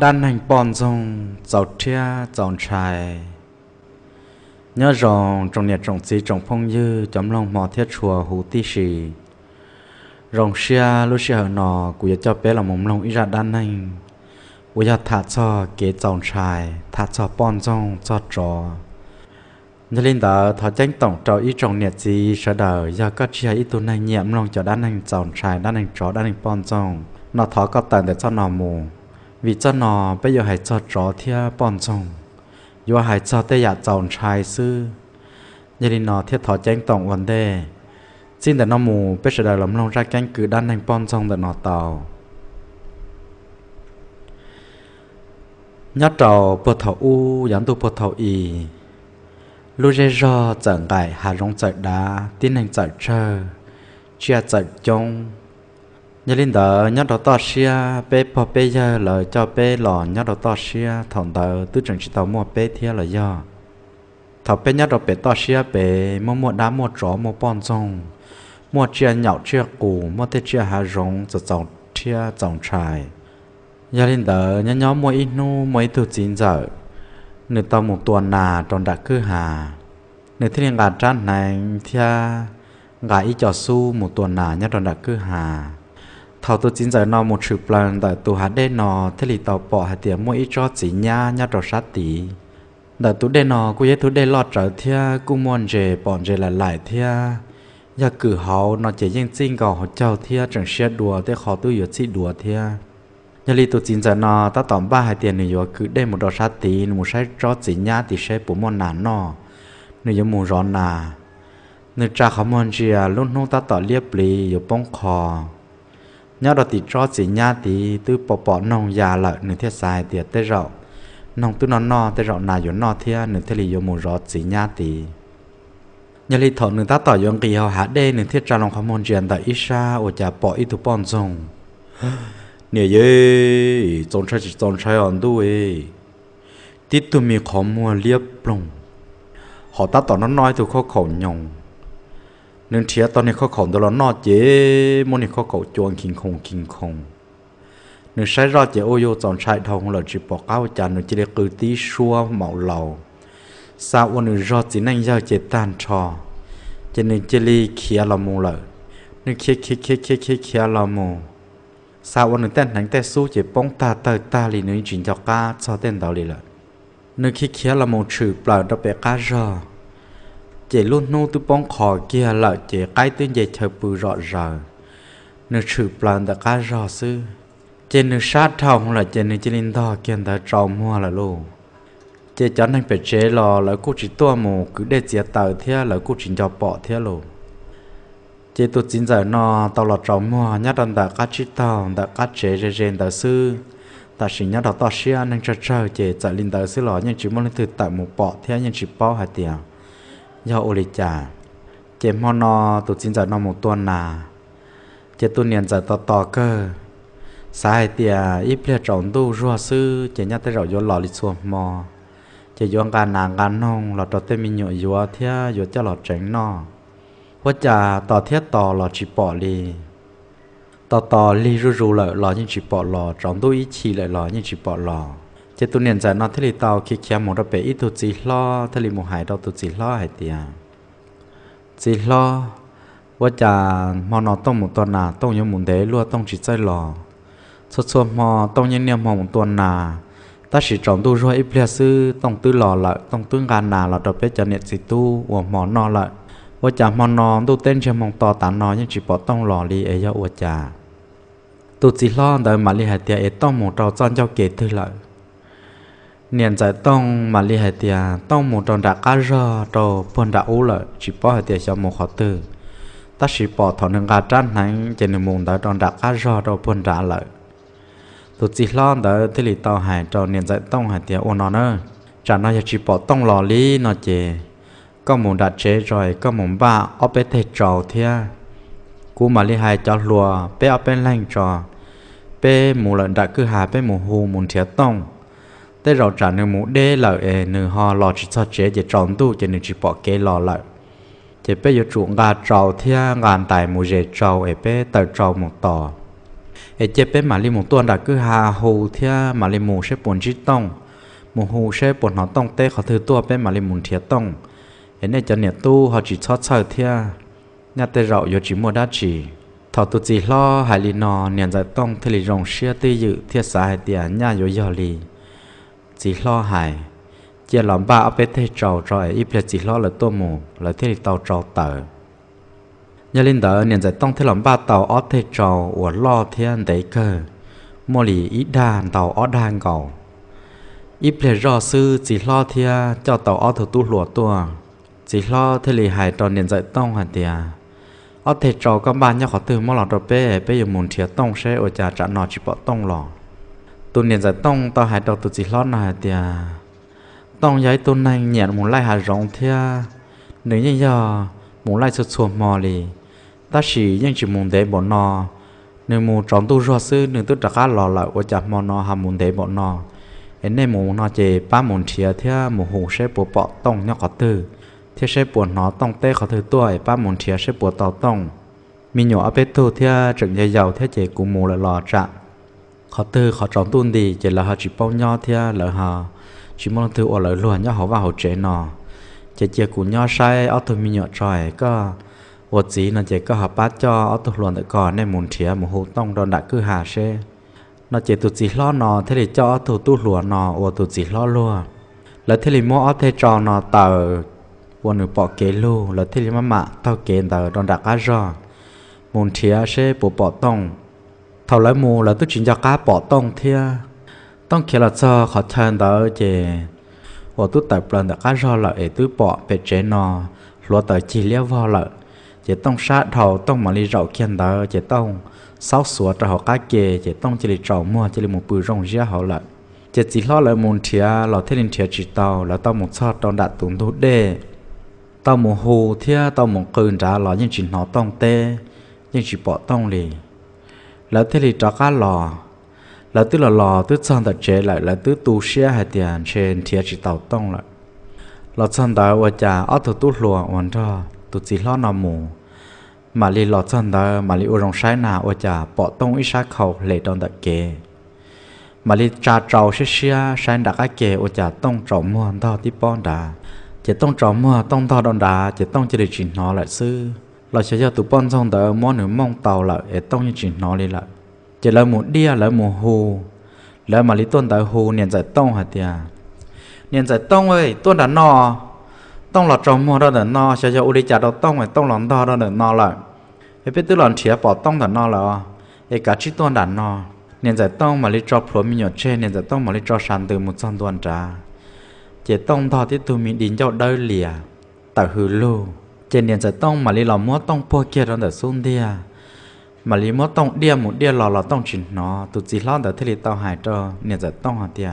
đan hành bòn rồng dầu tre dòng trài nhớ rồng trong nhiệt trong xí trong phong như chấm lòng mò thiết chùa hú ti xì rồng xia lúc xia hở nọ của cho bé là mồm lòng ít ra đan hành của giờ thả cho kế dòng trài thả cho bòn rồng cho trò nhớ linh đó thọ tránh tổng trò ít trong nhiệt gì sợ đỡ giờ có chia ít tu này nhiệm lòng cho đan hành dòng trài đan hành trò đan hành bòn rồng nó thọ có tận để cho nó mù vì cho nó bây giờ hãy cho rõ thia bọn chồng dù hãy cho tê dạ chồng trai sư như đi nó thiết thọ tranh tổng vấn đề xin để nó mù bây giờ đời lắm lòng ra cánh cứ đan thành bọn chồng để nó tàu nhớ trầu bột thầu u dẫn tu bột thầu y lu rê rơ chẳng gãi hà rong chạy đá tin hành chạy trơ chia chạy trông nhớ linh đỡ nhớ đầu to xia bé bỏ bé giờ lời cho bé lò nhớ đầu to xia thằng đỡ tư trưởng chỉ tàu mua bé thia là do thằng bé nhớ đầu bé to xia bé mua mua đá mua chó mua bòn rong mua chia nhậu chia cù mua tê chia hà rong rồi chồng chia chồng trai nhớ linh đỡ nhớ nhớ mua ít nu mua ít thứ chín giờ nửa tàu một tuần nà tròn đã cứ hà nửa thiên gà trăn này thia gà ít cho su một tuần nà nhớ tròn đã cứ hà thảo tôi chính giờ nó một sự plan tại tụ hạt đê nó thế thì tàu bỏ hạt tiền mỗi ít cho chỉ nha nha trò sát tỷ đã tụ đê nó cô ấy tụ đê lọt trở thea cô muốn về bỏ về lại lại thea nhà cử họ nó chỉ riêng riêng gò họ chào thea chẳng xe đùa thế khó tôi vừa chỉ đùa thea nhà li tụ chính giờ nó ta tóm ba hạt tiền nữa cứ đê một trò sát tỷ một sai cho chỉ nha thì sẽ bổ món nản nó nữa giờ mù rõ nà nữa cha họ muốn về luôn luôn ta tỏ liếp lì vừa bông cò nhớ đó thì cho chị nhá thì từ bỏ bỏ nông già lợi nửa thiết xài tiệt tê rậu nông từ nó no tê rậu nào yếu no thia nửa thiết lì yếu mù rõ chỉ nha thì nhà lì thọ nửa ta tỏ yếu kỳ hậu hạ đê nửa thiết ra lòng không môn truyền tại isha ô chả bỏ ít tu bọn dùng nè ye trông chơi chỉ trông chơi ổn tu ấy tít tu mi khó mua liếp lùng họ ta tỏ nó nói tu khó khổ nhồng nên thía tao này khó khổ đó là nó chế mỗi này khó khổ chuông kinh khủng kinh khủng nên sai rõ chế ô chọn sai thông là chỉ bỏ cao chả nên chỉ để cứ tí xua mạo lầu sao ô nên rõ chỉ nên giao tan trò cho nên chỉ li kia là mù lợ nên kia kia kia kia kia kia là mù sao ô nên tên hắn tên su bóng ta ta ta li nên chuyện cho ca cho tên đó li lợ nên kia kia là mù trừ bảo đặc biệt ca chế luôn nô tư bóng khỏi kia là chế cái tên dạy thờ bù rõ ràng nữ sự plan đã cá rõ sư chế nữ sát thông là chế nữ chỉ linh thọ kia đã trò mua là lô chế cho nên phải chế lò là cô chỉ tua mù cứ để chia tờ thế là cô trình cho bỏ thế lô chế tôi chính giờ nó tao là trò mua nhất là đã cá chỉ tao đã cá chế rèn rèn đã sư ta chỉ nhớ đó tao xia nên cho chơi chế giờ linh đã sư lò nhưng chỉ muốn lên từ tại một bỏ thế nhưng chỉ bỏ hai tiền do ô lịch trả chế mò no tụt xin giờ nó một tuần là chế tu niên giờ to to cơ sai tiề ít lệ trọng tu rùa sư chế nhát tới rậu vô lò lịch xuống mò chế vô gà nàng gà nông lọt trọt tên mình nhựa vô thia vô cho lọt tránh nó hoa trà tò thiết tò lọt chỉ bỏ đi tò tò li rù rù lợi lò nhưng chỉ bỏ lò trọng tu ít chỉ lợi lò nhưng chỉ bỏ lò chế tu niệm giờ nó thế thì tàu khi kia một đáp bể ít tu chỉ lo thế thì một hải đâu tu chỉ lo hải tiền chỉ lo ว่าจะมอนอต้องหมุนตัวหนาต้องยมุนเดลัวต้องจิตใจหล่อชดชวนมอต้องยันเนียมหมุนตัวหนาถ้าสิจอมดูรวยอีเปลี่ยซื้อต้องตื้อหล่อละต้องตื้องานหนาละดอกเบี้ยจะเนี่ยสิตู้หัวหมอนอละว่าจะมอนอตู้เต้นเชมองต่อตานอยังจีบอต้องหล่อลีเอยะอวจ่าตู้จีล้อเดินมาลีหายเตียเอต้องหมุนเราจ้อนเจ้าเกตถือละ giải mà cá phun 年在东马里海的东木种的加热都碰到乌了，只不海的小木好多。ta chỉ bỏ thọ nâng gà trăn hắn chỉ nên muốn đỡ trong đặc cá rò đâu phun trả lợi tụ chỉ lo đỡ thế lì tàu hải cho niệm giải tông hải tiệt ôn nó nơ trả nó chỉ bỏ tông lò lý nó chè có muốn đặt chế rồi có muốn ba ở bên thề trò thia cú mà li hai cho lùa bé ở bên lanh trò bé mù lợn đã cứ hà bé mù hù muốn thiệt tông tới rồi trả nửa mũ đê lợ e nửa ho lò chỉ cho chế chỉ tròn tu cho nửa chỉ bỏ kế lò lợ chỉ bây giờ chuộng gà trầu thia ngàn tài mù dễ trầu e bé tờ trầu một tò e chế bé mà li một tuần đã cứ hà hồ thia mà li mù sẽ buồn chít tông mù hồ sẽ buồn nó tông tê khó thứ tua bé mà li mù thiệt tông e này cho nhiệt tu họ chỉ cho sợ thia nhà tê rậu yo chỉ mua đa chỉ thọ tu chỉ lo hài li nò niệm giải tông thì li rồng xia tê dự thiết xã hải tiền nhà yo yo li chỉ lo hài giờ làm ba ấp thế trầu rồi ít phải chỉ lo là tô mù là thế thì tàu trầu tờ nhà linh đỡ nên giải tông thế làm ba tàu ấp thế trầu của lo thế anh đấy cơ mua lì ít đàn tàu ấp đàn cầu ít phải rõ sư chỉ lo thế cho tàu ấp thủ tu lụa tua chỉ lo thế lì hài tròn nên giải tông hạt tiề ấp thế trầu các bạn nhau khó từ mua lọt đồ bê bây giờ muốn thiệt tông sẽ ở nhà trả nọ chỉ bỏ tông lọ tôi niệm giải tông ta hãy đọc tôi chỉ lót này thì à, tông giấy tôi này nhận muốn lại hà rộng thia à. nếu như giờ muốn lại sụt sụt mò thì ta chỉ nhưng chỉ muốn để bọn nó nếu muốn trốn tu rõ sư nếu tu đặt cá lò lại của chặt mò nó hà muốn để bọn nó em nên muốn nó chỉ ba muốn thia thia à, muốn hùng sẽ bộ bọ tông nhau có từ thì sẽ bộ nó tông tê có thứ tuổi ba muốn thia sẽ bộ tàu tông mình nhỏ ở bên tu thia chẳng dây dầu thia chỉ cùng mù là lò trạng khó tư khó trọng tuôn đi chỉ là họ chỉ bao nhau thia là họ chỉ mong thứ ở lại luôn nhau họ vào họ trẻ nọ chỉ chỉ cũng nhau sai ở tụi mình nhọ trời có ở gì nó chỉ có họ bắt cho ở tụi luôn được còn nên muốn thia một hồ tông đòn đã cứ hà xe nó chỉ tụi gì lo nọ thế thì cho ở tụi tu lúa nọ ở tụi gì lo luôn là thế thì mua ở thế trò nọ tờ quân được bỏ kế luôn là thế thì mà mạ tàu kế tờ đòn đã cá rò muốn thia xe bộ bỏ tông thầu lại mù là tôi chuyển cho cá bỏ tông thia tông kia là cho khó chân đó chứ và tôi tập lần đã cá rau là để tôi bỏ về chế nó lúa tới chỉ liếc vào là chỉ tông sát thầu tông mà đi rau kiên đó chỉ tông sáu sủa cho họ cá kê chỉ tông chỉ đi rau mua chỉ đi một bữa rong rĩa họ là chỉ chỉ lo lại muốn thia là thế nên thia chỉ tàu là tao một sao tao đã tụng thốt đê tao một hồ thia tao một cơn trả là nhưng chỉ nó tông tê nhưng chỉ bỏ tông liền là thế thì trả cá lò là tức là lò tức chân đặt chế lại là tức tu xe hay tiền trên thì chỉ tàu tông lại lò chân đặt ở nhà ở thổ tu lùa hoàn cho tu chỉ lo nằm mù mà li lò chân đặt mà li ở trong sai nà ở nhà bỏ tông ít sai khẩu lệ trong đặt kế mà li trà trầu xe xe sai đặt cái kế ở nhà tông trồng mua hoàn thọ tiếp bon đà chỉ tông trồng mua tông thọ đòn đà chỉ tông chỉ để chỉnh nó lại xưa là sẽ cho tụi bọn xong tới món nữa mong tàu là để tông như chỉ nó đi lại chỉ là một đĩa là một hồ là mà lý tuần tới hồ niệm giải tông hả tiệt niệm giải tông ơi tuần đã nọ tông là trồng mua đó để nọ sẽ cho u đi trả đó tông phải tông lòng đó đó để nọ lại để biết tức là chỉ bỏ tông đã nọ là để cả chỉ tuần đã nọ niệm giải tông mà lý cho phù mi nhỏ trên niệm giải tông mà lý cho sàn từ một trăm tuần trả chỉ tông thọ thì tụi mình đi cho đời lìa tại hư lô เจนเนียนจะต้องมาลีเรามั่วต้องพวกเกียรติแต่ซุ่มเดียมาลีมั่วต้องเดียหมุดเดียเราเราต้องชินเนาะตุจีร้อนแต่ทะเลเตาหายเจอเนี่ยจะต้องหาเดีย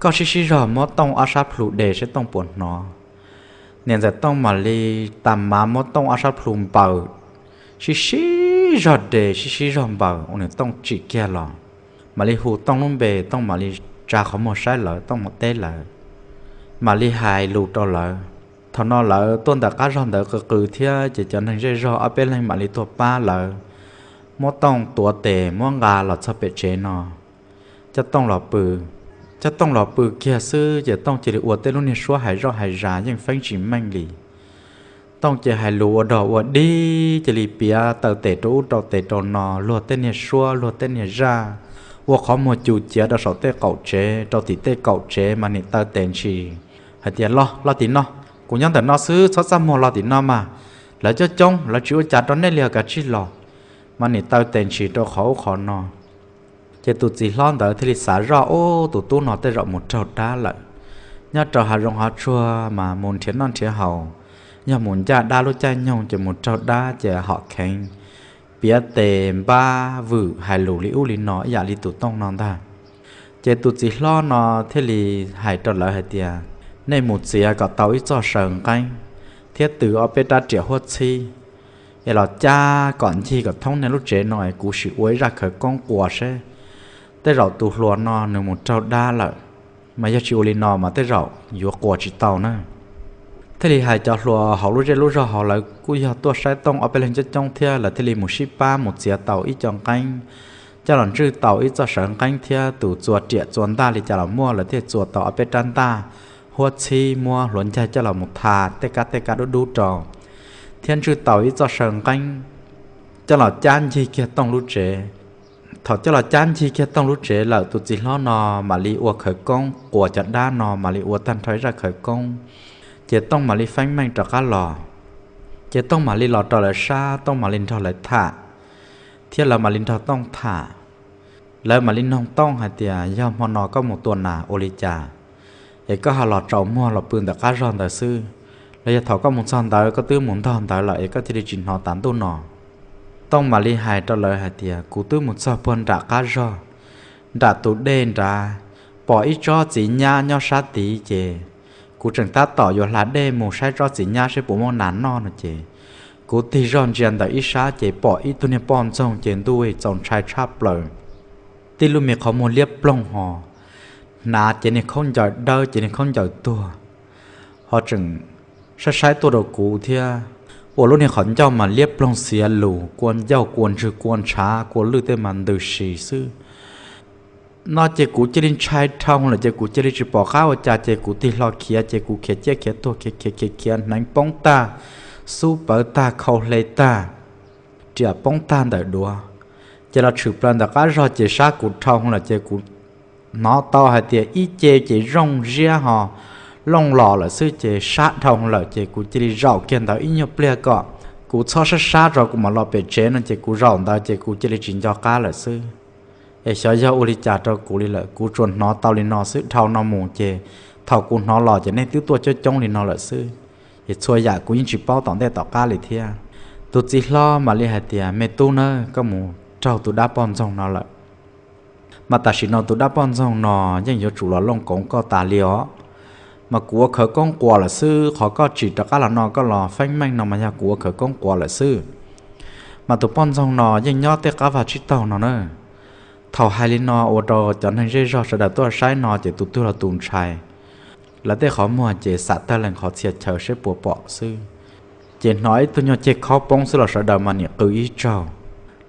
ก็ชิชิรอมั่วต้องอาชาพลูเดชต้องปวดเนาะเนี่ยจะต้องมาลีตามมามั่วต้องอาชาพลูมเป่าชิชิรอเดชิชิรอมเป่าเนี่ยต้องจีเกียรอมาลีหูต้องลุ่มเบต้องมาลีจ่าเขาหมดใช่เหรอต้องหมดเต้เหรอมาลีหายลูกตัวเหรอ thằng nó là tuần đã cá rong đã cực cử thia chỉ cho nên dây rò ở bên này mà lý tua ba là mua tông tua tề mua gà là cho bể chế nó cho tông là bự cho tông là bự kia sư chỉ tông chỉ uất tê luôn nên xóa hải rò hải rà nhưng phanh chỉ mang lì tông chỉ hải lúa đỏ uất đi chỉ lì bia tờ tề trụ đầu tề tròn nọ lúa tên nên xóa lúa tên nên ra uất khó mua chủ chia đã sáu tê cậu chế đầu tì tê cậu chế mà nên tờ tèn chỉ hạt tiền lo lo tiền nó của nhân thần nó xứ xót xa một lò thì nó mà là cho trông là chịu chặt đón nên liều cả chi lò mà nị tao tiền chỉ cho khó khó nó chỉ tụt chỉ lon tới thì xả rõ ô tụt tu nó tới rộng một trầu đá lận nhá trầu hà rong hà chua mà muốn thiên non thiên hậu nhá muốn cha đa lúc cha nhau chỉ một trầu đá chỉ họ khen bia tề ba vự hải lũ liu li nó giả dạ li tụt tông non ta chỉ tụt chỉ lon nó thì hải trở lại hải tiệt nên một gì à, có ít cho sờn canh thiết từ ở bên ta trẻ hốt chi giờ là cha còn chi có thông nên lúc trẻ nói cú sự uế ra khởi con quả xe tới rậu tụ lúa nó nên một trâu đa lợ mà giờ chịu lên nó mà tới rậu vừa quả chỉ tàu nữa thế thì hai cháu lúa họ lúc trẻ lúc rồi họ lại cú giờ tua sai tông ở bên lên chất trong thia là thế thì một ship ba một giờ tàu ít trong canh cha lần trước tàu ít cho sờn canh thia tụ chuột trẻ chuột ta thì cha là mua là thế chuột tàu ở bên ta hua chi mua luận chạy cho là một thà tê cá tê cá đu đu trò thiên sư tàu ý cho sờn canh cho là chan chi kia tông lú trễ thọ cho là chan chi kia tông lú trễ là tụ chỉ lo nò mà li ua khởi công của chặt đa nò mà li ua thanh thấy ra khởi công chế tông mà li phanh mang cho cá lò chế tông mà li lò trọ lại xa tông mà linh trọ lại thả thiên là mà linh trọ tông thả lời mà linh không tông hay tiệt do mòn nò có một tuần là ô li trà vậy có họ lọ trộm mua lọ bươn đã cá ròn đại sư lấy thọ có một son đại có tứ muốn thon đại lại có thể đi chỉnh họ tán tu nọ tông mà li hài trả lời hài tiề cú tứ một so phân đã cá rò đã tụ đen ra bỏ ít cho chỉ nha nhau sát tí chè cú chẳng ta tỏ vô lá đen mù sai cho chỉ nha sẽ bố mong nán non chè cú thì ròn chèn đại ít sát chè bỏ ít tu nè bom trong chèn đuôi trong trai chắp lời tin luôn miệng khó muốn liếp plong hò nà chỉ nên không giỏi đâu chỉ nên không giỏi tua họ chừng sẽ sai tua đầu cũ thì ủa lúc này khẩn cho mà liếp long xìa lù quan giao quan trừ quan trá quan lư tê màn từ sĩ sư nó chỉ cũ chỉ nên trai thông là chỉ cũ chỉ nên chỉ bỏ khao và cha chỉ cũ thì lo kia chỉ cũ kia chỉ kia tua kia kia kia kia nánh bóng ta su bở ta khâu lê ta chỉ bóng ta đợi đùa chỉ là chụp lên đã cá rồi chỉ sát cũ thông là chỉ cũ nó to hay thì ý chế chế rong ria họ long lò là sư chế sát thông là chế cụ chỉ rau kiện tao ý nhiều ple cọ cụ cho sát sát rồi cụ mà lo bề chế nó chế cụ rau tao chế cụ chỉ chỉnh cho cá là sư ấy sợ cho uli trả cho cụ đi là cụ chuẩn nó tao đi nó sư thao nó mù chế thao cụ nó lò chế nên tứ tua cho chống đi nó là sư ấy xua giả cụ những chỉ bao tổng để tao cá lại thia tụt chỉ lo mà liên hệ tiền mẹ tu nữa có mù trâu tụt đá bom trong nó lại mà ta chỉ nói tụi đã bọn dòng nó nhưng yếu chủ là long cũng có ta lió mà của khởi công quả là sư khó có chỉ cho các là nó có lò phanh manh nó mà nhà của khởi công quả là sư mà tụi bọn dòng nó nhưng nhớ tới cả và chỉ tàu nó nữa thầu hai lên nó ô đồ cho nên dễ rõ sẽ đã tôi sai nó chỉ tụi tôi là tụi sai là tới khó mua chỉ sạt ta lần khó thiệt chờ sẽ bùa bọ sư chỉ nói tôi nhớ chỉ khó bông sư là sợ đầu mà nhỉ cứ ý trâu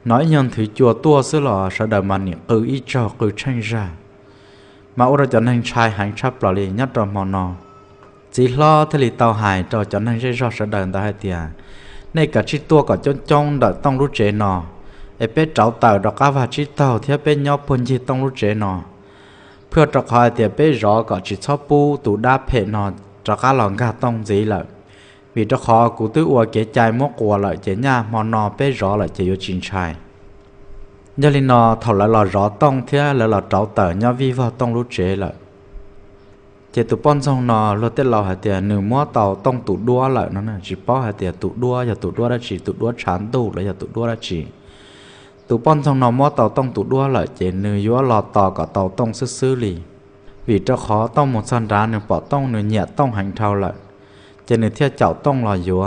nói nhân thì chùa tua xứ lọ sợ đời mà niệm cử ý cho cử tranh ra mà ô ra cho nên trai hành chấp lọ lì nhất rồi mò nọ chỉ lo thế lì tàu hải cho cho nên dây do sợ đời ta hay tiền nên cả chi tua cả chôn chôn đợi tông rút chế nọ ế bé cháu tàu đọc cá và chi tàu thì bé nhau phun chi tông rút chế nọ พื่อจะคอยเตียเป้รอก่อจิตชอบปูตูด้าเพนอนจะก้าหลองกาต้องจีเลย vì cho khó cụ tư ua kế chai mô của lợi chế nha mà nò bê rõ lợi chế yếu chín chai nhớ lý nò thảo lợi lò rõ tông thế lợi lò tráo tờ nhó vi vào tông lũ chế lợi chế tụ bọn xong nò lô tết lò hả tìa nửa mua tàu tông tụ đua lợi nó nè chỉ bó hả tìa tụ đua giờ tụ đua đã chỉ tụ đua chán tụ lợi giờ tụ đua đã chỉ tụ bọn xong nò mua tàu tông tụ đua lợi chế nửa yếu lò tò cả tàu tông sư sư lì vì cho khó tông một sân đá nửa bỏ tông nửa nhẹ tông hành thao lợi chỉ nên theo chậu tông là dù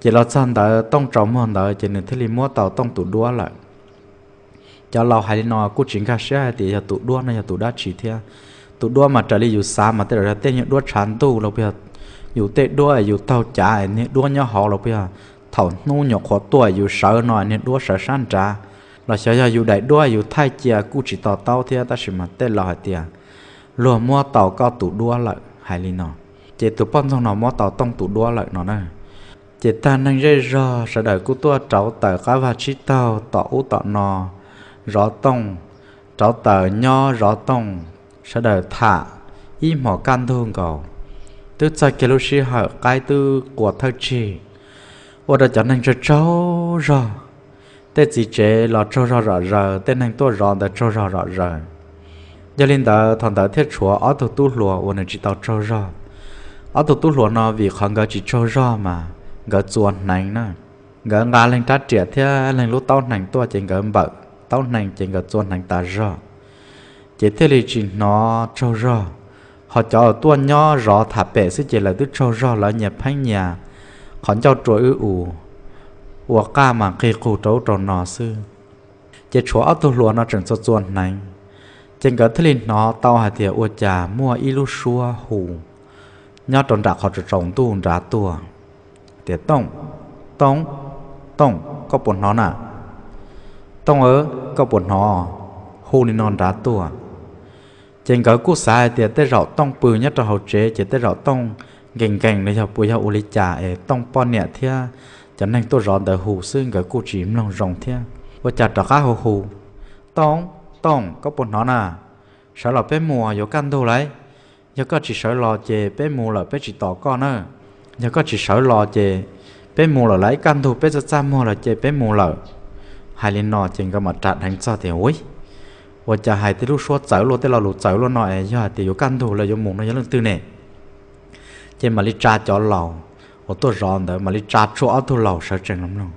chỉ là sân đỡ tông trầm hơn đỡ chỉ nên thấy mua tàu tông tụ đua lại cho lâu hay nó cũng chính khác sẽ thì giờ tụ đua này giờ tụ đã chỉ theo tụ đua mà trở lại dù xa mà tới ra tên những đua chán tu là bây giờ dù tệ đua dù tàu trả nên đua nhau họ là bây giờ thảo nu nhỏ khó tuổi dù sợ nói nên đua sợ san trả là sợ giờ dù đại đua dù thay chia cũng chỉ tàu tàu theo ta chỉ mà tên là hỏi tiền luôn mua tàu cao tụ đua lại hay nó chị tụ bọn trong nó mò tàu tông tụ đua lại nó này chị ta nâng dây rò sẽ đợi cô tua cháu tờ cá và chi tàu tỏ u tỏ nò rõ tông cháu tờ nho rõ tông sẽ đợi thả y mỏ can thương cầu tức xa kia lúc xí hở cái tư của thơ chi ô đã chọn nâng cho cháu rò tết gì chế lọ trâu rò rò rờ tết nâng tua rò đã trâu rò rò rờ gia linh đã thằng đã thiết chúa ở thủ tu lùa ô nâng chỉ tàu trâu rò ở tụ tụ luôn nó vì không có chỉ cho ra mà ngờ chuồn nành nè ngờ ngã lên ta triệt thế lên lúc tao nành tua chỉ ngờ bợ tao nành chỉ ngờ chuồn nành ta ra chỉ thế thì chỉ nó cho ra họ cho tua nho rõ thả bể sẽ chỉ là tức cho ra là nhập phanh nhà còn cho trội ư ủ ủa ca mà khi cụ trấu tròn nó sư chỉ chúa ở tụ luôn nó chẳng cho chuồn nành chỉ ngờ thế thì nó tao hạt thiệt ủa chả mua ít ilu xua hùng nhớ tròn ra khó trồng tu ra tua à? tiệt tông tông tông có buồn nó nè tông ở có buồn nó à? hù nên non ra tua à? trên cái cú sai tiệt tới rậu tông bự nhất cho hậu chế chỉ tới rậu tông gành gành để cho bùi cho uli trà, e tông pon nhẹ thia cho nên tôi rọn đời hù xương cái cú chìm lòng rồng thia và chặt cho cá hù hù tông tông có buồn nó nè sao là bé mùa vô căn đâu lấy nhớ có chỉ sợ lo chè bé mù là bé chỉ tỏ con nữa nhớ có chỉ sợ lo chè bé mù là lấy căn thủ bé cho cha mua là chè bé mù là hai lên nọ trên cái mặt trạn hành sao thì ối và chả hai tới lúc suốt chở luôn tới là lụt chở luôn nọ ấy giờ thì có căn thủ là có mù nó nhớ lần tư nè trên mà lấy cha cho lò và tôi ròn đấy mà lấy cha cho áo tôi lò sợ chừng lắm luôn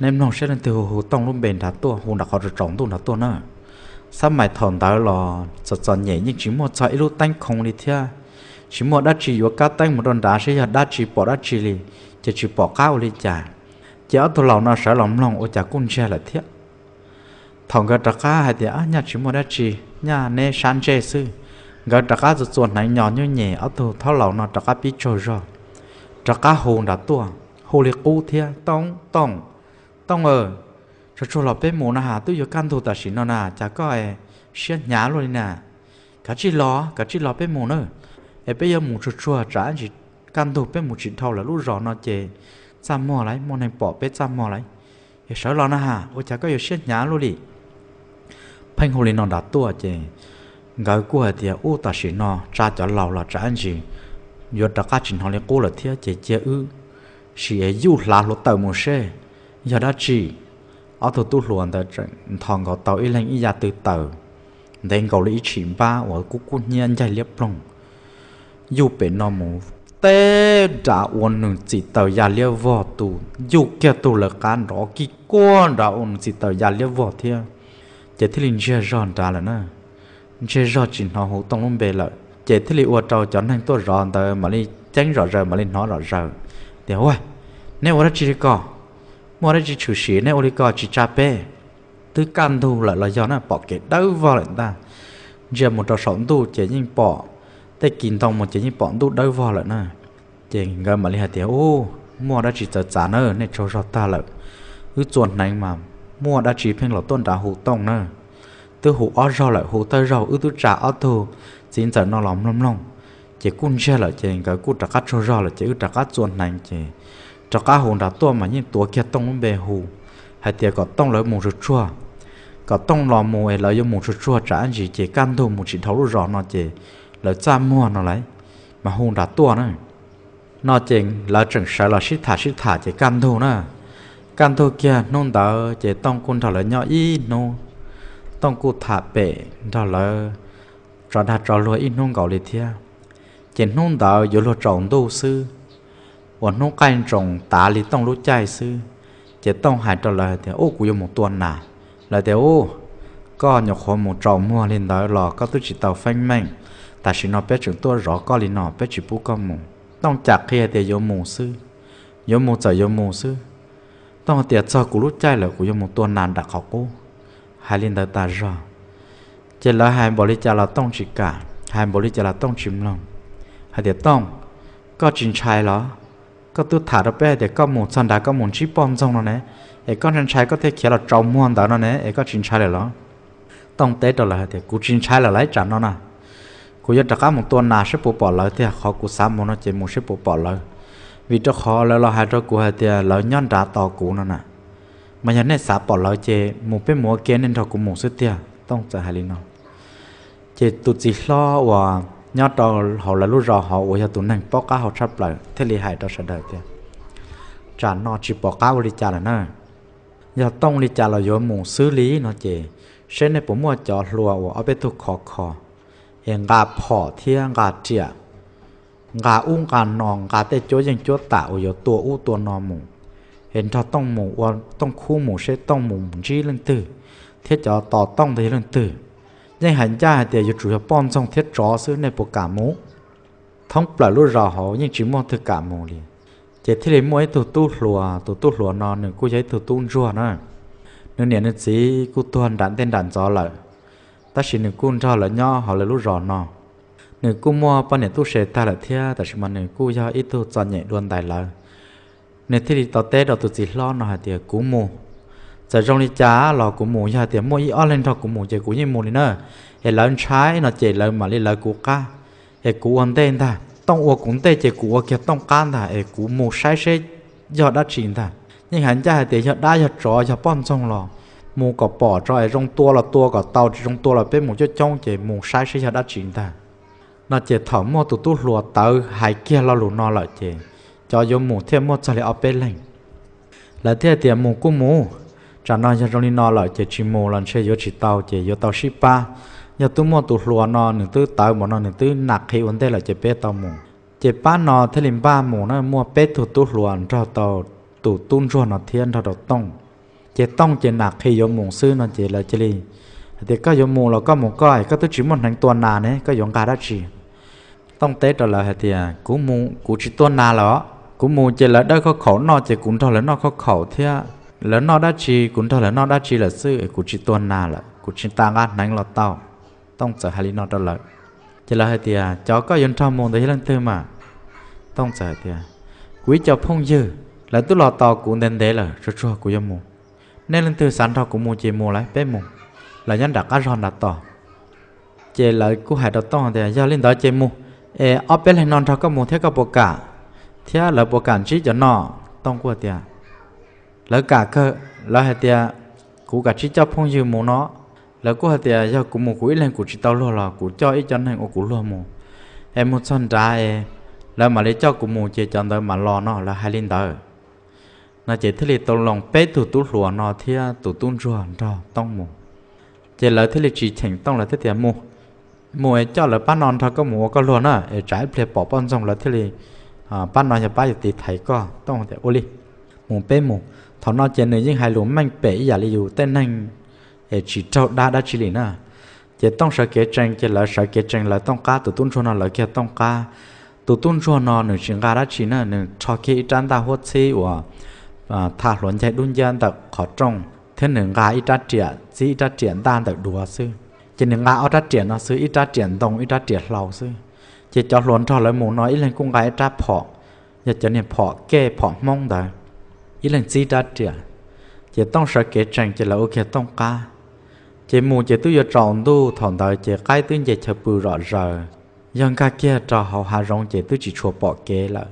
nên nó sẽ lên từ hồ tông luôn bền thả tua hồ đã khó rồi trống tôi thả tua nữa sao mày thòn tao lò cho cho nhẹ như chỉ một ít lúc tăng không đi thia chỉ một đã chỉ vừa cá tanh một đòn đá sẽ giờ đã chỉ bỏ đã chỉ lì chỉ chỉ bỏ cao lì chả chỉ ở thua lò nó sẽ lòng lòng ở chả cún xe là thia thằng gạt ra cá hay thì á nhà chỉ một đã chỉ nhà nè san chê sư gạt ra cá giờ giờ này nhỏ như nhẹ ở thua thao lò nó ra cá bị trôi rồi ra cá hồn đã tua hồn liệt u thia tông tông tông ờ cho cho lọ bên mồ na hà tôi yêu căn thủ ta xin nó na, chả có ai xé nhá luôn nè cả chỉ lọ cả chỉ lọ bên mồ nữa ai bây giờ mù cho chua trả anh chỉ căn thủ bên mù chỉ thâu là lúc rõ nó chê chăm mò lại mò này bỏ bên chăm mò lại yêu sợ lọ na hà ôi chả có yêu xé nhá luôn đi phanh hồ lên nó đã tua chê gái của thì ô à, ta xin nó trả cho lọ là trả anh chị, yêu đặt cá chỉnh họ lên cố là thiết chê chê ư chỉ ấy yêu là lỗ tàu mồ xe giờ đã chỉ ở thủ tu luận tới trận thằng gò tàu y lên y gia từ tàu nên gò lý chuyện ba và cú cú nhiên dài liếp lòng dù bể nó mù tê đã ôn nương chỉ tàu gia liếp vò tu dù kia tu là cán đó kỳ quan đã ôn chỉ tàu gia liếp vò thia chế thế linh chưa ròn ra là nè chưa rõ chỉ nó hữu tông luôn bề lợi chế thế linh uo trâu cho nên tôi ròn tới mà linh tránh rõ rờ mà linh nói rõ rờ thì thôi nếu ở đó chỉ có mua ra chỉ chủ sĩ này oli có chỉ cha bé tứ can thu là là do nó bỏ cái đâu vào lại ta giờ một trò sống tu chỉ nhìn bỏ tay kín tông một chỉ nhìn bỏ tu đâu vào lại nè chỉ người mà liên hệ tiếng ô mua ra chỉ tờ trả nơ này cho cho ta lại cứ chuồn này mà mua ra chỉ phèn là tôn đã hủ tông nè tư hủ ở rau lại hủ tơ rau ư tư trả ở thu chính giờ nó lòng lòng lòng chỉ cun xe là chỉ người cun trả cắt cho rau là chỉ trả cắt chuồn này chỉ cho cá hồn đã tua mà nhìn tua kia tông bề hù hay tiệt có tông lấy một chút chua có tông lò mù ấy lấy dùng một chút chua trả anh chị chỉ căn thu một chỉ thấu rõ nó chỉ lấy cha mua nó lấy mà hồn đã tua nữa nó chỉ là chẳng sợ là xích thả xích thả chỉ căn thu nữa căn thu kia nôn đỡ chỉ tông quân thảo lấy nhỏ y nô tông cụ thả bể thảo là cho đã cho lúa ít nông gạo liệt thia chỉ nôn đỡ dù lúa trồng đâu sư วันนู้นใกก้ตรงตาลิต้องรู้ใจซื้อ จะต้องหายตลอดแต่โอ้กูยังหมกตัวหนาแล้วแต่โอ้ก็หยกคอหมูจอมมัวเล่นดอยหลอก็ตุ้จิตเตาแฟงแม่ง แต่ชินอเป็ดจึงตัวรอก็ลินอเป็ดจิปุก็หมูต้องจักเฮียแต่ยโยหมูซื้อโยหมูจ่ยโยหมูซื้อ ต้องเตียจอกูรู้ใจแล้วกูยังหมกตัวนานดักเขากูหายเล่นดอยตาจอเจริญหายบริจาเราต้องจิกาหายบริจาเราต้องชิมลองหายเตียต้องก็จินชายเหรอก็ตัวถาดเป้เด็กก็หมุนสันดาก็หมุนชิปอมจงแล้วเนี่ยเอกก็ชินใช้ก็เทเขียนเราจอมม่วนดาวนั่นเนี่ยเอกก็ชินใช้เลยเหรอต้องเตะตัวเลยเด็กกูชินใช้หลายจันนั่นน่ะกูยศตะก้ามึงตัวนาชิปปอเลยเด็กเขากูสามมันเจมูชิปปอเลยวิจขอแล้วเราหาตัวกูหาเด็กเราย้อนด่าต่อกูนั่นน่ะมันยังเนี่ยสาปอเลยเจมูเป็นหมูเกณฑ์เนี่ยถอกูหมูสุดเดียต้องจะหาลีนอเจตุจิล้อว่ายอดตอนเขาละลุรอเขาอวยตุนั่งปอกก้าเขาชับเลยทะเลหายตอนเสด็จจานนอจิปอกก้าวริจาร์น่ะยอต้องริจาร์เราโยมุงซื้อลีนอเจ เช่นในผุ่มว่าจอดรัวเอาไปถูกขอคอเองกาผ่อเที่ยงกาเจียกาอุ้งกาหนองกาเตจ้อยังจ้อตาอวยตัวอู้ตัวนอนมุงเห็นเขาต้องหมู่ว่าต้องคู่หมู่เช่นต้องหมู่งชี้เรื่องตื้อเทจอต่อต้องเรื่องตื้อ nhưng hành gia thì dù chủ yếu bọn trong thiết trò xứ này bộ cảm mũ thông bảy lúc rõ hổ nhưng chỉ mong thực cảm mũ liền chỉ thế là mỗi tụ tu lùa tụ tu lùa nó nên cô giấy tụ tu rùa nó nên nè nên chỉ cô tuần đạn tên đạn gió lại ta chỉ nên cô cho là nho họ là lúc rõ nó nên cô mua bao nhiêu tu sẻ ta là thia ta chỉ mong nên cô cho ít tu cho nhẹ đuôn tài lợi nên thế thì tao té đầu tụ chỉ lo nó hạt tiền cú mua giờ trong đi chả lò của mù ya tiệm mua y ở lên thọc của mù chơi của như mù này nữa hệ lớn trái nó chơi lớn mà lên lớn của ca hệ của anh tên ta tông uo cũng tên cú của kia tông can ta hệ cú mù sai sai do đã chín ta nhưng hắn cha tiệm cho đã cho trò cho bom xong lò mù có bỏ cho ở trong tua là tua có tàu trong tua là bên mù cho trong chơi mù sai sai cho đã chín ta nó chơi thở mua tụ tụ lùa tàu hai kia lo lùn nó lại chơi cho giống mù thêm mua cho lại ở bên lên là thế tiệm mù cú mù cho nó cho trong nó lại chỉ chỉ mồ lần xe vô chỉ tàu chỉ vô tàu ship ba giờ tôi mua tụt lúa nó nửa tư tàu một nó nửa tư nặng khi vấn đề là chỉ bé tàu mồ chỉ ba nó thế liền ba mồ nó mua bé tụt tụt lúa cho tàu tụt tuôn cho nó thiên cho tàu tông chỉ tông chỉ nặng khi vô mồ sư nó chỉ là chỉ li thì có vô mồ là có mồ coi có tôi chỉ một hàng tuần nà này có giống cá đã chỉ tông tế trở lại thì à, cú mồ cú chỉ tuần nà là cú mồ chỉ là đây có khẩu nó chỉ cũng trở lại nó có khẩu thế à lớn nó đã chi cũng thật là nó đã chi là sự của chị tuần nà là của chị ta ngắt nánh lọt tao tông sợ hay nó đó lợi chỉ là hơi tiệt à, cháu có yên trong môn đấy lần thứ mà tông sợ tiệt à, quý cháu phong dư là tu lọt tao cũng nên đấy là rất rõ của yên môn nên lần thứ sáng thọ cũng mua chị mua lại bé môn là nhân đặt cá ròn đặt tàu chỉ là cô hai đầu tông thì à, do lên đó chị mua ê ở bên này non thọ có mua thế có bộ cả thế là bộ cản chỉ cho nó tông qua tiệt lỡ cả cơ lỡ hạt tiệt cú cả chỉ cho phong dư mồ nó lỡ cú hạt tiệt do cú một cú lên cú chỉ tao lo là cú cho ít chân hàng cú lo mồ em một son ra em lỡ mà lấy cho cú mồ chỉ chân tới mà lo nó là hai linh tới nó chỉ thế thì tao lòng bé thủ tú lúa nó thì tụ tuôn ruộng đó tông mồ chỉ lỡ thế thì chỉ thành tông là thế tiệt mồ mồ ấy cho lỡ bán non thôi có mồ có luôn nó trái ple bỏ bón xong lỡ thế à, thì à bán non cho bán thì thầy có tông thì ô li mồ bé mồ thọ nó chế này những hai lũ mạnh bể giả lý dụ tên anh để chỉ trâu đa đa chỉ lý nè chỉ tông sợ kế tranh chỉ là sợ kế tranh là tông cá tụ tôn cho nó là kia tông cá tụ tôn cho nó nửa chuyện cá đã chỉ nè nửa cho kia trăn ta hốt xí của thả luận chạy đun dân tập khó trông thế nửa cá ít ra triệt chỉ ít trát triệt ta tập đùa sư chế nửa cá ít ra triệt nó sư ít ra triệt tông ít ra triệt lâu sư chế cho luận cho lại mù nói ít lên cũng ít ra phọ giờ cho nên phọ kê phọ mong đời ý lần gì đã chưa chỉ tông sợ kể chẳng chỉ là ok tông ca chỉ mù chỉ tôi giờ tròn tu thọn đời chỉ cái tôi chỉ chờ bự rõ rờ dân ca kia trò hậu hà rong chỉ tôi chỉ chùa bỏ kế là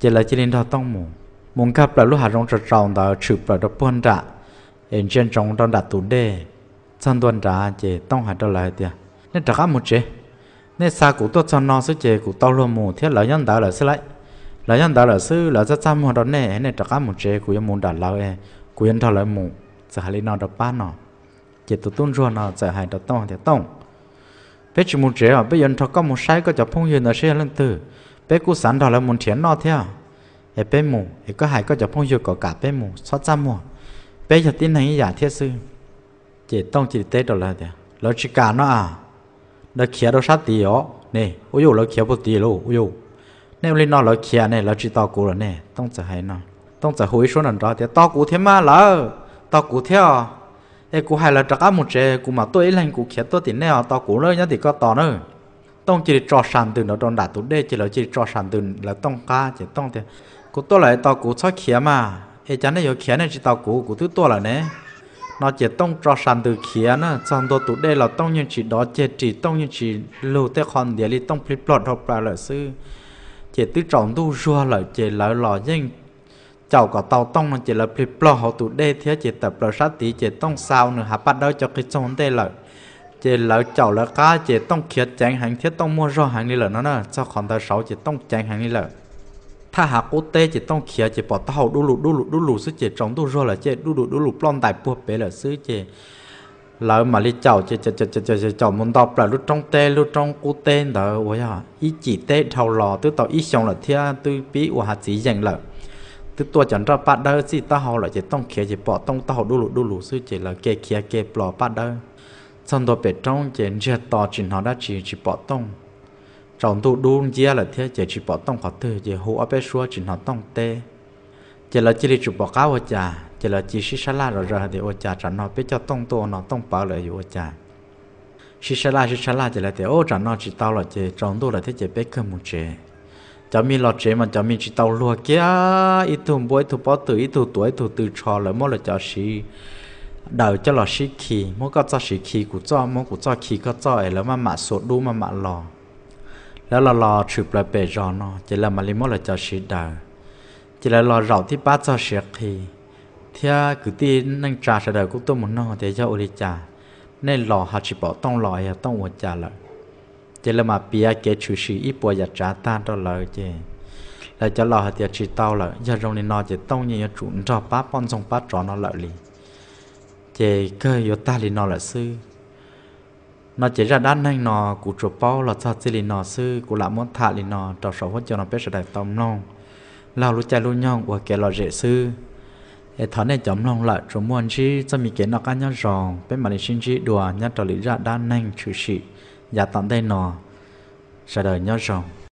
chỉ là chỉ lên đó tông mù muốn gặp là lúc hà rong trò tròn đời chụp là đập phun đã em trên trong đó đặt tủ đề chân tuần đã chỉ tông hà đó lại tiệt nên trả cả một chế nên xa cụ tôi cho nó sẽ chế cụ tao luôn mù thiết là nhân đạo là sẽ lại là nhân đó là sư là rất chăm hoạt động này này trắc một chế của môn đàn lao ấy của nhân thọ lại mù giờ hai nó đập ba nó chỉ tu tuôn ruột nó giờ hai đập tông thì tông bây chỉ một chế à bây giờ thọ có một sai có cho phong hiền nó sẽ lên từ bây cú sẵn thọ lại môn thiền nó theo ấy à? bây mù ấy có hai có cho phong hiền có cả bây mù xót chăm mù bây giờ tin này giả thiết sư chỉ tông chỉ tết đó là thế lo chỉ cả nó à đã kia đó sát tí ó nè ôi yo nó kia bút tí luôn ôi yo nếu lên nó lỡ kia này lỡ chỉ tao cú rồi nè tông chả hay nó tông chả hối số nè đó thì tao cú thế mà lỡ tao cú theo à? ê cú hay là trả một chế cú mà tôi lên cú kia tôi tiền nè tao cú nữa nhá thì có tao nữa tông chỉ trò sàn từ nó đòn đả tụt đây chỉ là chỉ trò sàn từ là tông cá chỉ tông thì cú tôi lại tao cú cho kia mà ê chán này có kia này chỉ tao cú cú thứ to là nè nó chỉ tông trò sàn từ kia nữa, trong tôi tụt đây là tông như chỉ đó chỉ chỉ tông như chỉ lưu tê con địa lý tông flip plot hoặc là sư chế tư trọng tu rùa là chế lỡ lò nhưng cháu có tàu tông là chế là phê plò hậu tụ đê thì chế tập lỡ sát tí chế tông sao nữa hạ bắt đầu cho cái chồng tê là chế lỡ cháu là cá chế tông khía chánh hàng thiết tông mua rò hàng đi là nó nè cho khoảng tờ sáu chế tông chánh hàng đi là, thà hạ cố tê chế tông khía chế bỏ tàu đu lụ đu lụ đu lụ sư chế trọng tu rùa là chế đu lụ đu lụ plon tài bùa bế là sư chế lỡ mà đi chào chào chào chào chào chào chào chào muốn đọc là lúc trong tê lúc trong cú tê đó vậy à ý chỉ tê thâu lò tôi tàu ý xong là thia tôi bị u hạt chỉ dành lợ tôi tôi chẳng ra bắt đầu gì ta họ là chỉ tông kia chỉ bỏ tông tao đu lụ đu lụ sư chỉ là kê kia kê bỏ bắt đầu xong đó bể trong chỉ chưa to chỉ họ đã chỉ chỉ bỏ tông trong tu đu chia là thia chỉ chỉ bỏ tông họ thứ chỉ hô áp bên xua chỉ họ tông tê chỉ là chỉ đi chụp bỏ cá hoa chỉ là chỉ xí xá la rồi rồi thì ô cha trả nó biết cho tông tô nó tông bảo lại ô cha xí xá la xí chỉ là thì ô trả nó chỉ tao là chỉ trong đô là thế chỉ biết cơ một chế cho mi lo chế mà cho mi chỉ tao lùa kia ít thu bối thu bó tử ít thu tuổi thu từ trò lại mỗi là cho xí đầu cho lo xí khí mỗi cái cho xí khí của cho mỗi của cho khí có cho ấy là mà mạ sốt đu mà mạ lò แล้วเรารอสืบเลยเปรจอนอจะเรามาลิมอเลยจะชีดาจะเรารอเราที่ป้าจะเสียคี thia cứ tin năng trà sẽ đời cũng tôi muốn nó thế cho ôi trà nên lò hạt chỉ bỏ tông lò ya tông ôi trà lợi chỉ là mà bia kế chủ sĩ ít bùa giặt trà ta đó lợi chứ là cho lò hạt tiệt chỉ tao lợi giờ rồi nên nó chỉ tông như chủ cho ba bon sông ba trò nó lợi liền chỉ cơ yo ta liền nó là sư nó chỉ ra đan năng nó cụ trụ bao là sao chỉ liền nó sư cụ lại muốn thả liền nó trò sầu hết cho nó biết sẽ đại tâm nong lao lúc chạy lúc nhong của kẻ lò dễ sư e này chấm lòng lại rồi muốn chi cho mình kiến nó nhau ròng bên mà để xin chi đùa trở lý ra đa năng chủ sĩ giả dạ tạm đây nọ sẽ đời nhau ròng